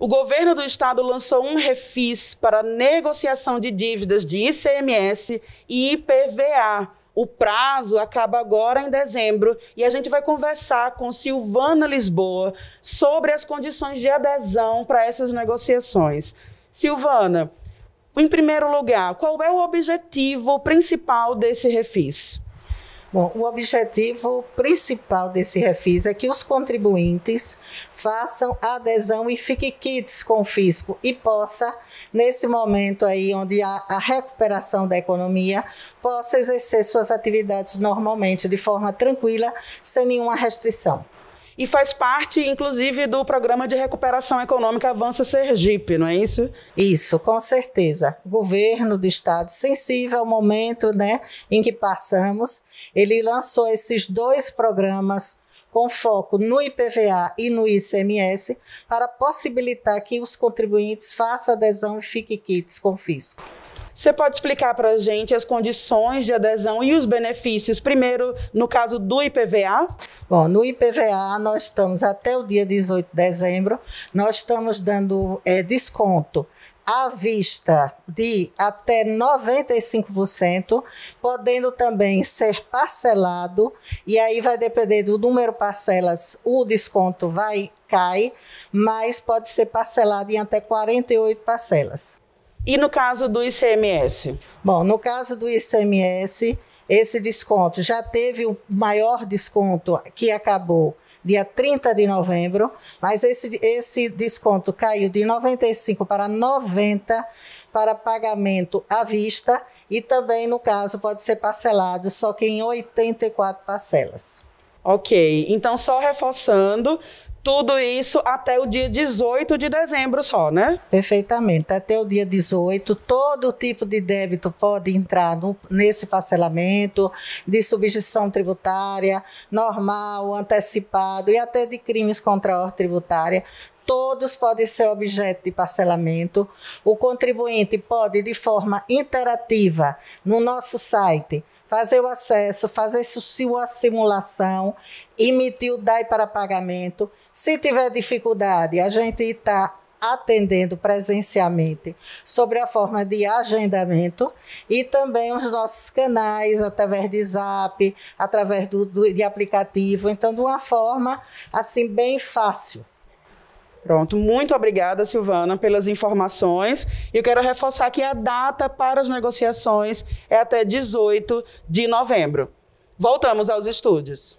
O governo do estado lançou um refis para negociação de dívidas de ICMS e IPVA. O prazo acaba agora em dezembro e a gente vai conversar com Silvana Lisboa sobre as condições de adesão para essas negociações. Silvana, em primeiro lugar, qual é o objetivo principal desse refis? Bom, o objetivo principal desse refis é que os contribuintes façam adesão e fiquem quites com o fisco e possa, nesse momento aí onde há a recuperação da economia, possa exercer suas atividades normalmente, de forma tranquila, sem nenhuma restrição e faz parte, inclusive, do programa de recuperação econômica Avança Sergipe, não é isso? Isso, com certeza. O governo do estado, sensível ao momento né, em que passamos, ele lançou esses dois programas com foco no IPVA e no ICMS para possibilitar que os contribuintes façam adesão e fiquem kits com o fisco. Você pode explicar para a gente as condições de adesão e os benefícios, primeiro no caso do IPVA? Bom, no IPVA nós estamos até o dia 18 de dezembro, nós estamos dando é, desconto à vista de até 95%, podendo também ser parcelado, e aí vai depender do número parcelas, o desconto vai cair, mas pode ser parcelado em até 48 parcelas. E no caso do ICMS? Bom, no caso do ICMS, esse desconto já teve o maior desconto que acabou dia 30 de novembro, mas esse, esse desconto caiu de 95 para 90 para pagamento à vista e também, no caso, pode ser parcelado, só que em 84 parcelas. Ok, então só reforçando, tudo isso até o dia 18 de dezembro só, né? Perfeitamente. Até o dia 18, todo tipo de débito pode entrar no, nesse parcelamento de substituição tributária, normal, antecipado e até de crimes contra a ordem tributária todos podem ser objeto de parcelamento. O contribuinte pode, de forma interativa, no nosso site, fazer o acesso, fazer sua simulação, emitir o DAI para pagamento. Se tiver dificuldade, a gente está atendendo presencialmente sobre a forma de agendamento e também os nossos canais através de Zap, através do, do de aplicativo, então de uma forma assim bem fácil. Pronto, muito obrigada, Silvana, pelas informações. E Eu quero reforçar que a data para as negociações é até 18 de novembro. Voltamos aos estúdios.